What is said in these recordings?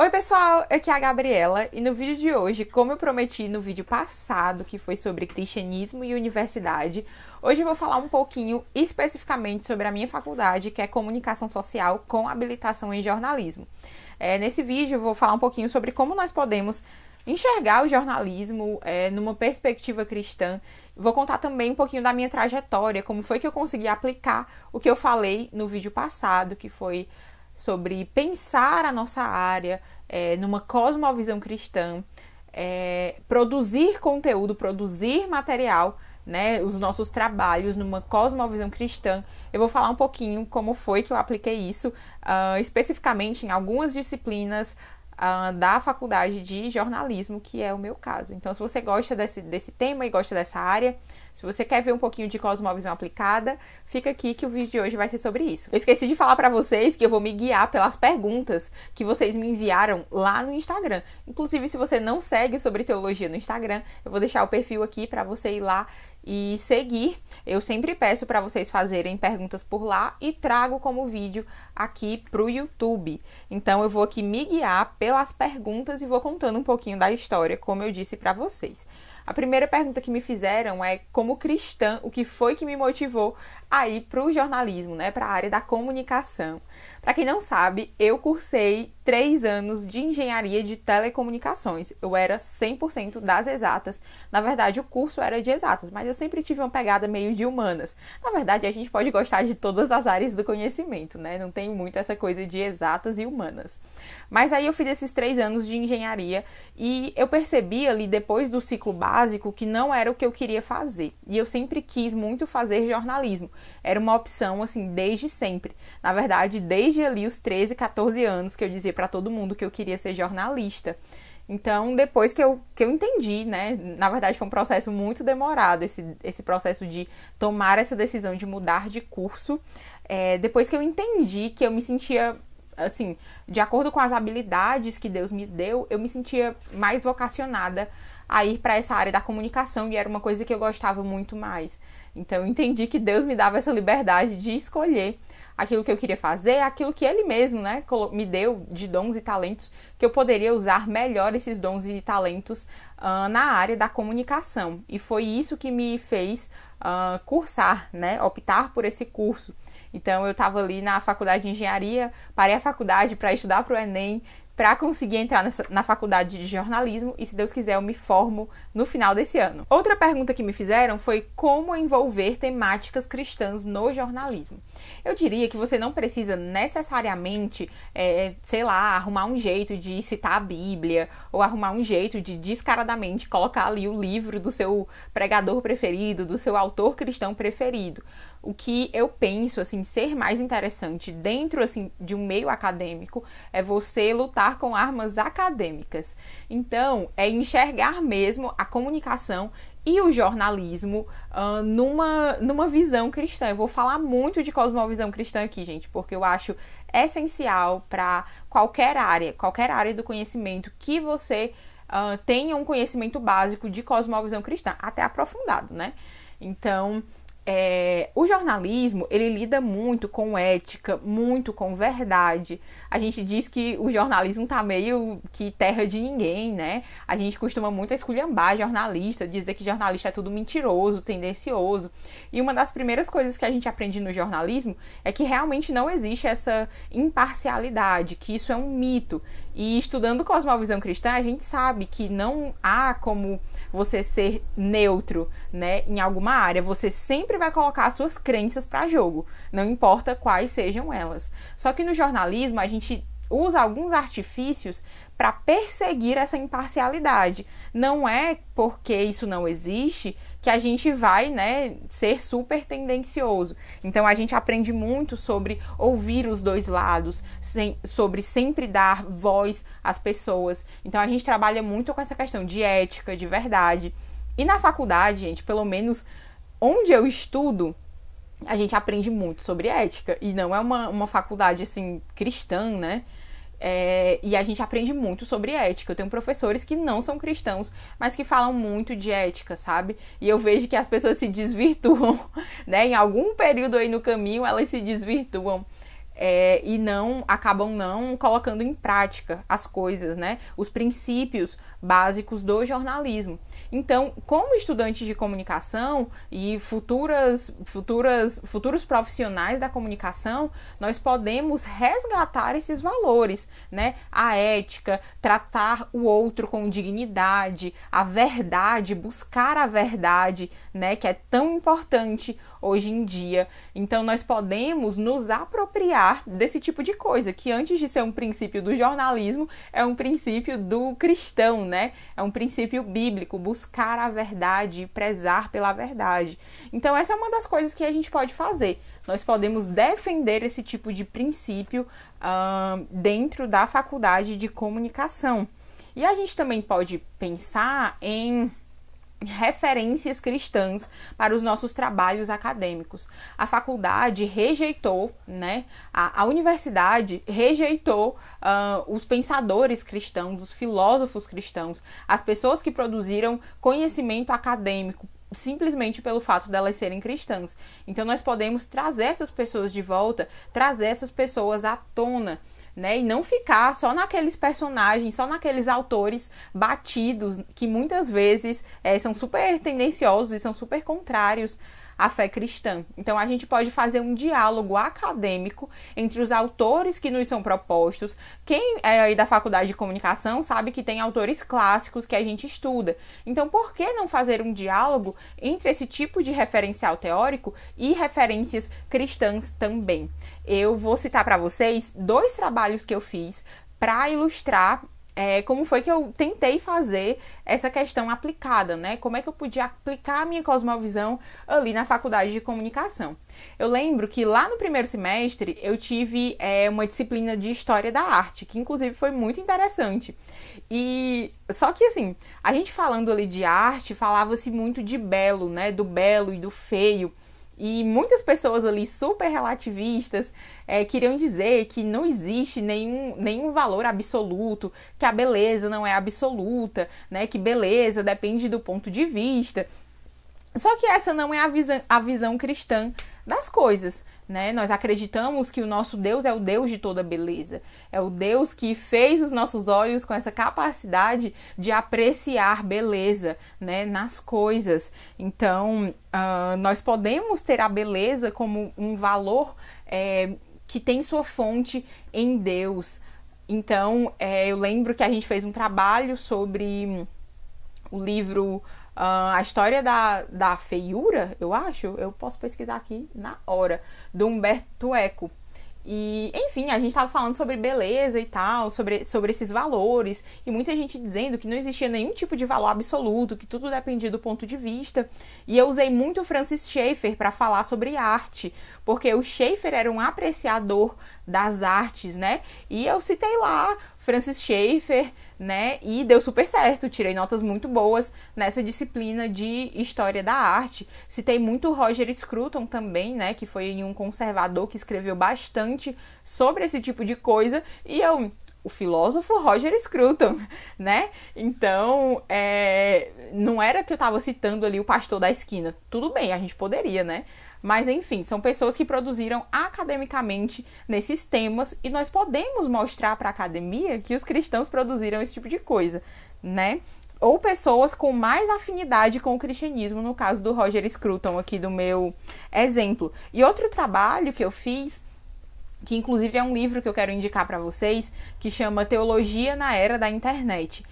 Oi pessoal, aqui é a Gabriela e no vídeo de hoje, como eu prometi no vídeo passado que foi sobre cristianismo e universidade, hoje eu vou falar um pouquinho especificamente sobre a minha faculdade que é comunicação social com habilitação em jornalismo. É, nesse vídeo eu vou falar um pouquinho sobre como nós podemos enxergar o jornalismo é, numa perspectiva cristã. Vou contar também um pouquinho da minha trajetória, como foi que eu consegui aplicar o que eu falei no vídeo passado, que foi sobre pensar a nossa área é, numa cosmovisão cristã, é, produzir conteúdo, produzir material, né, os nossos trabalhos numa cosmovisão cristã. Eu vou falar um pouquinho como foi que eu apliquei isso, uh, especificamente em algumas disciplinas uh, da faculdade de jornalismo, que é o meu caso. Então, se você gosta desse, desse tema e gosta dessa área, se você quer ver um pouquinho de cosmovisão aplicada, fica aqui que o vídeo de hoje vai ser sobre isso. Eu esqueci de falar para vocês que eu vou me guiar pelas perguntas que vocês me enviaram lá no Instagram. Inclusive, se você não segue sobre teologia no Instagram, eu vou deixar o perfil aqui para você ir lá e seguir. Eu sempre peço para vocês fazerem perguntas por lá e trago como vídeo aqui para o YouTube. Então eu vou aqui me guiar pelas perguntas e vou contando um pouquinho da história, como eu disse para vocês. A primeira pergunta que me fizeram é como cristã, o que foi que me motivou a ir para o jornalismo, né, para a área da comunicação. Para quem não sabe, eu cursei três anos de engenharia de telecomunicações. Eu era 100% das exatas. Na verdade, o curso era de exatas, mas eu sempre tive uma pegada meio de humanas. Na verdade, a gente pode gostar de todas as áreas do conhecimento, né? Não tem muito essa coisa de exatas e humanas. Mas aí eu fiz esses três anos de engenharia e eu percebi ali depois do ciclo básico básico que não era o que eu queria fazer. E eu sempre quis muito fazer jornalismo. Era uma opção assim desde sempre. Na verdade, desde ali os 13, 14 anos que eu dizia para todo mundo que eu queria ser jornalista. Então, depois que eu, que eu entendi, né? Na verdade, foi um processo muito demorado esse, esse processo de tomar essa decisão de mudar de curso. É, depois que eu entendi que eu me sentia, assim, de acordo com as habilidades que Deus me deu, eu me sentia mais vocacionada a ir para essa área da comunicação e era uma coisa que eu gostava muito mais. Então eu entendi que Deus me dava essa liberdade de escolher aquilo que eu queria fazer, aquilo que ele mesmo, né, me deu de dons e talentos, que eu poderia usar melhor esses dons e talentos uh, na área da comunicação. E foi isso que me fez uh, cursar, né, optar por esse curso. Então eu estava ali na faculdade de engenharia, parei a faculdade para estudar para o Enem, para conseguir entrar nessa, na faculdade de jornalismo e, se Deus quiser, eu me formo no final desse ano. Outra pergunta que me fizeram foi como envolver temáticas cristãs no jornalismo. Eu diria que você não precisa necessariamente, é, é sei lá, arrumar um jeito de citar a Bíblia ou arrumar um jeito de descaradamente colocar ali o livro do seu pregador preferido, do seu autor cristão preferido o que eu penso assim ser mais interessante dentro assim de um meio acadêmico é você lutar com armas acadêmicas. Então, é enxergar mesmo a comunicação e o jornalismo uh, numa, numa visão cristã. Eu vou falar muito de cosmovisão cristã aqui, gente, porque eu acho essencial para qualquer área, qualquer área do conhecimento que você uh, tenha um conhecimento básico de cosmovisão cristã, até aprofundado, né? Então, é, o jornalismo ele lida muito com ética, muito com verdade. A gente diz que o jornalismo tá meio que terra de ninguém, né? A gente costuma muito esculhambar jornalista, dizer que jornalista é tudo mentiroso, tendencioso. E uma das primeiras coisas que a gente aprende no jornalismo é que realmente não existe essa imparcialidade, que isso é um mito. E estudando cosmovisão cristã, a gente sabe que não há como você ser neutro, né, em alguma área. Você sempre vai colocar as suas crenças para jogo, não importa quais sejam elas. Só que no jornalismo a gente usa alguns artifícios para perseguir essa imparcialidade. Não é porque isso não existe que a gente vai, né, ser super tendencioso. Então a gente aprende muito sobre ouvir os dois lados, sem, sobre sempre dar voz às pessoas. Então a gente trabalha muito com essa questão de ética, de verdade. E na faculdade, gente, pelo menos onde eu estudo, a gente aprende muito sobre ética. E não é uma, uma faculdade, assim, cristã, né? É, e a gente aprende muito sobre ética. Eu tenho professores que não são cristãos, mas que falam muito de ética, sabe? E eu vejo que as pessoas se desvirtuam, né? Em algum período aí no caminho, elas se desvirtuam é, e não acabam não colocando em prática as coisas, né? Os princípios básicos do jornalismo. Então, como estudantes de comunicação e futuras, futuras, futuros profissionais da comunicação, nós podemos resgatar esses valores, né? A ética, tratar o outro com dignidade, a verdade, buscar a verdade, né? Que é tão importante hoje em dia. Então, nós podemos nos apropriar tratar desse tipo de coisa, que antes de ser um princípio do jornalismo, é um princípio do cristão, né? É um princípio bíblico, buscar a verdade e prezar pela verdade. Então, essa é uma das coisas que a gente pode fazer. Nós podemos defender esse tipo de princípio uh, dentro da faculdade de comunicação. E a gente também pode pensar em referências cristãs para os nossos trabalhos acadêmicos. A faculdade rejeitou, né? A, a universidade rejeitou uh, os pensadores cristãos, os filósofos cristãos, as pessoas que produziram conhecimento acadêmico simplesmente pelo fato delas serem cristãs. Então nós podemos trazer essas pessoas de volta, trazer essas pessoas à tona né? E não ficar só naqueles personagens, só naqueles autores batidos que muitas vezes é, são super tendenciosos e são super contrários a fé cristã. Então a gente pode fazer um diálogo acadêmico entre os autores que nos são propostos. Quem é aí da faculdade de comunicação sabe que tem autores clássicos que a gente estuda. Então por que não fazer um diálogo entre esse tipo de referencial teórico e referências cristãs também? Eu vou citar para vocês dois trabalhos que eu fiz para ilustrar é, como foi que eu tentei fazer essa questão aplicada, né? Como é que eu podia aplicar a minha cosmovisão ali na faculdade de comunicação. Eu lembro que lá no primeiro semestre eu tive é, uma disciplina de história da arte, que inclusive foi muito interessante. E só que assim, a gente falando ali de arte, falava-se muito de belo, né? Do belo e do feio. E muitas pessoas ali super relativistas é, queriam dizer que não existe nenhum, nenhum valor absoluto, que a beleza não é absoluta, né? Que beleza depende do ponto de vista. Só que essa não é a visão, a visão cristã das coisas. Né? Nós acreditamos que o nosso Deus é o Deus de toda beleza, é o Deus que fez os nossos olhos com essa capacidade de apreciar beleza né? nas coisas. Então, uh, nós podemos ter a beleza como um valor é, que tem sua fonte em Deus. Então, é, eu lembro que a gente fez um trabalho sobre o livro Uh, a história da, da feiura, eu acho, eu posso pesquisar aqui na hora, do Humberto Eco. E, enfim, a gente estava falando sobre beleza e tal, sobre, sobre esses valores, e muita gente dizendo que não existia nenhum tipo de valor absoluto, que tudo dependia do ponto de vista. E eu usei muito Francis Schaeffer para falar sobre arte, porque o Schaeffer era um apreciador das artes, né? E eu citei lá Francis Schaeffer, né? E deu super certo, tirei notas muito boas nessa disciplina de história da arte. Citei muito Roger Scruton também, né? Que foi um conservador que escreveu bastante sobre esse tipo de coisa. E eu, o filósofo Roger Scruton, né? Então, é, não era que eu estava citando ali o pastor da esquina. Tudo bem, a gente poderia, né? Mas enfim, são pessoas que produziram academicamente nesses temas e nós podemos mostrar para a academia que os cristãos produziram esse tipo de coisa, né? Ou pessoas com mais afinidade com o cristianismo, no caso do Roger Scruton aqui do meu exemplo. E outro trabalho que eu fiz que inclusive é um livro que eu quero indicar para vocês, que chama Teologia na Era da Internet.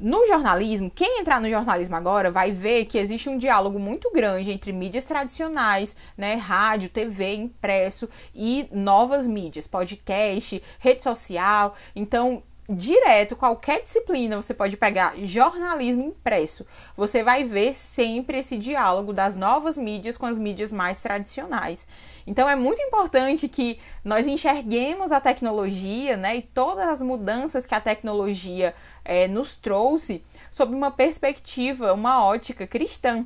No jornalismo, quem entrar no jornalismo agora vai ver que existe um diálogo muito grande entre mídias tradicionais, né, rádio, TV, impresso e novas mídias, podcast, rede social. Então, direto, qualquer disciplina, você pode pegar jornalismo impresso. Você vai ver sempre esse diálogo das novas mídias com as mídias mais tradicionais. Então é muito importante que nós enxerguemos a tecnologia, né, e todas as mudanças que a tecnologia é, nos trouxe sob uma perspectiva, uma ótica cristã.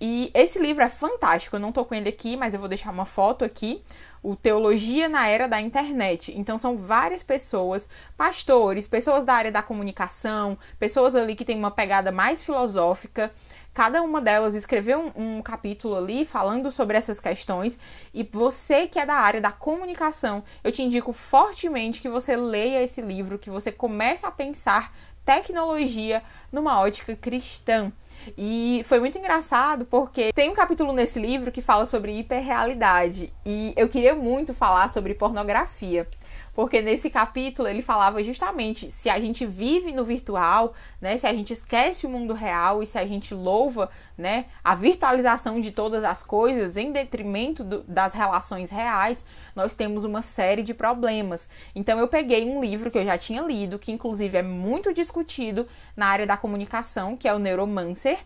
E esse livro é fantástico. Eu não tô com ele aqui, mas eu vou deixar uma foto aqui o Teologia na Era da Internet. Então são várias pessoas, pastores, pessoas da área da comunicação, pessoas ali que têm uma pegada mais filosófica. Cada uma delas escreveu um, um capítulo ali falando sobre essas questões. E você que é da área da comunicação, eu te indico fortemente que você leia esse livro, que você comece a pensar tecnologia numa ótica cristã. E foi muito engraçado porque tem um capítulo nesse livro que fala sobre hiperrealidade e eu queria muito falar sobre pornografia porque nesse capítulo ele falava justamente se a gente vive no virtual, né, se a gente esquece o mundo real e se a gente louva, né, a virtualização de todas as coisas em detrimento do, das relações reais, nós temos uma série de problemas. Então eu peguei um livro que eu já tinha lido, que inclusive é muito discutido na área da comunicação, que é o Neuromancer,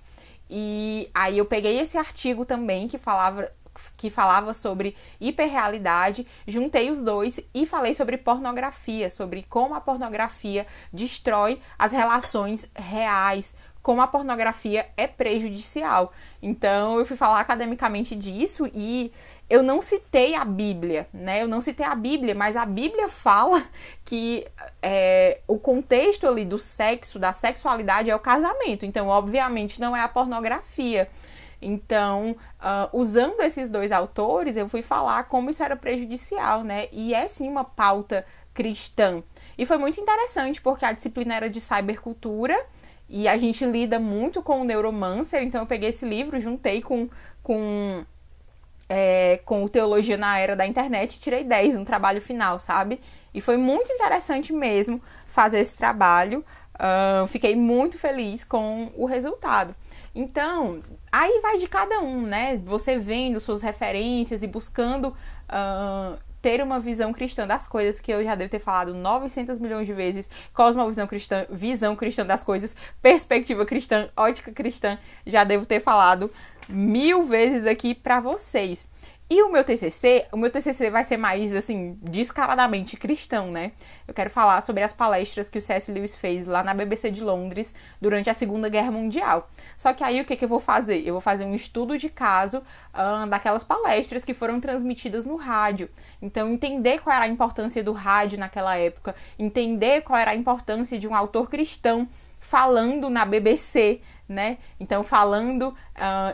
e aí eu peguei esse artigo também que falava que falava sobre hiperrealidade, juntei os dois e falei sobre pornografia, sobre como a pornografia destrói as relações reais, como a pornografia é prejudicial. Então, eu fui falar academicamente disso e eu não citei a Bíblia, né? Eu não citei a Bíblia, mas a Bíblia fala que é, o contexto ali do sexo, da sexualidade é o casamento. Então, obviamente, não é a pornografia. Então, uh, usando esses dois autores, eu fui falar como isso era prejudicial, né? E é sim uma pauta cristã. E foi muito interessante, porque a disciplina era de cybercultura e a gente lida muito com o neuromancer, então eu peguei esse livro, juntei com. com é, com o Teologia na Era da Internet, tirei 10 no trabalho final, sabe? E foi muito interessante mesmo fazer esse trabalho. Uh, fiquei muito feliz com o resultado. Então, aí vai de cada um, né? Você vendo suas referências e buscando uh, ter uma visão cristã das coisas, que eu já devo ter falado 900 milhões de vezes. Cosmovisão cristã, visão cristã das coisas, perspectiva cristã, ótica cristã, já devo ter falado mil vezes aqui para vocês. E o meu TCC, o meu TCC vai ser mais, assim, descaradamente cristão, né? Eu quero falar sobre as palestras que o C.S. Lewis fez lá na BBC de Londres durante a Segunda Guerra Mundial. Só que aí o que, que eu vou fazer? Eu vou fazer um estudo de caso ah, daquelas palestras que foram transmitidas no rádio. Então, entender qual era a importância do rádio naquela época, entender qual era a importância de um autor cristão falando na BBC, né? Então, falando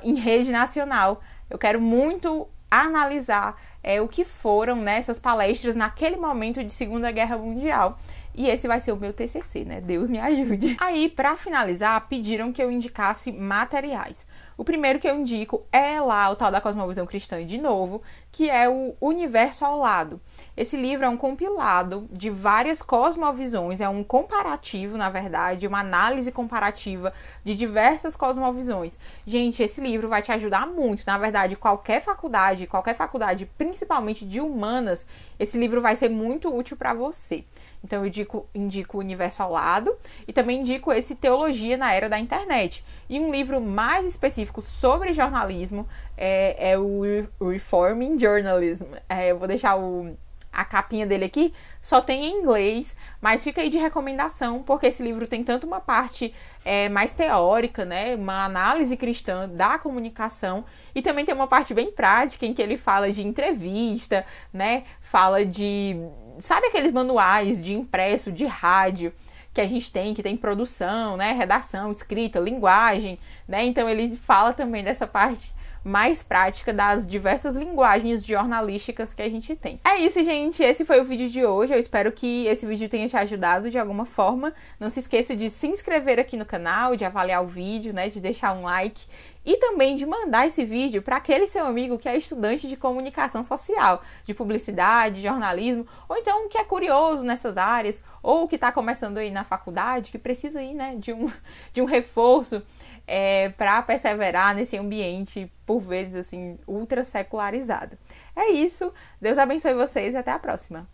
em rede nacional. Eu quero muito analisar é, o que foram né, essas palestras naquele momento de Segunda Guerra Mundial. E esse vai ser o meu TCC, né? Deus me ajude. Aí, para finalizar, pediram que eu indicasse materiais. O primeiro que eu indico é lá o tal da Cosmovisão Cristã de novo, que é o Universo ao Lado. Esse livro é um compilado de várias cosmovisões, é um comparativo, na verdade, uma análise comparativa de diversas cosmovisões. Gente, esse livro vai te ajudar muito. Na verdade, qualquer faculdade, qualquer faculdade, principalmente de humanas, esse livro vai ser muito útil para você. Então eu indico, indico o Universo ao Lado e também indico esse Teologia na Era da Internet. E um livro mais específico sobre jornalismo é, é o Reforming Journalism. É, eu vou deixar o a capinha dele aqui só tem em inglês, mas fica aí de recomendação, porque esse livro tem tanto uma parte é, mais teórica, né, uma análise cristã da comunicação, e também tem uma parte bem prática em que ele fala de entrevista, né, fala de, sabe aqueles manuais de impresso, de rádio, que a gente tem, que tem produção, né, redação, escrita, linguagem, né, então ele fala também dessa parte mais prática das diversas linguagens jornalísticas que a gente tem. É isso, gente. Esse foi o vídeo de hoje. Eu espero que esse vídeo tenha te ajudado de alguma forma. Não se esqueça de se inscrever aqui no canal, de avaliar o vídeo, né, de deixar um like e também de mandar esse vídeo para aquele seu amigo que é estudante de comunicação social, de publicidade, jornalismo, ou então que é curioso nessas áreas, ou que está começando aí na faculdade, que precisa aí, né, de um, de um reforço é, para perseverar nesse ambiente, por vezes, assim, ultra secularizado. É isso. Deus abençoe vocês e até a próxima.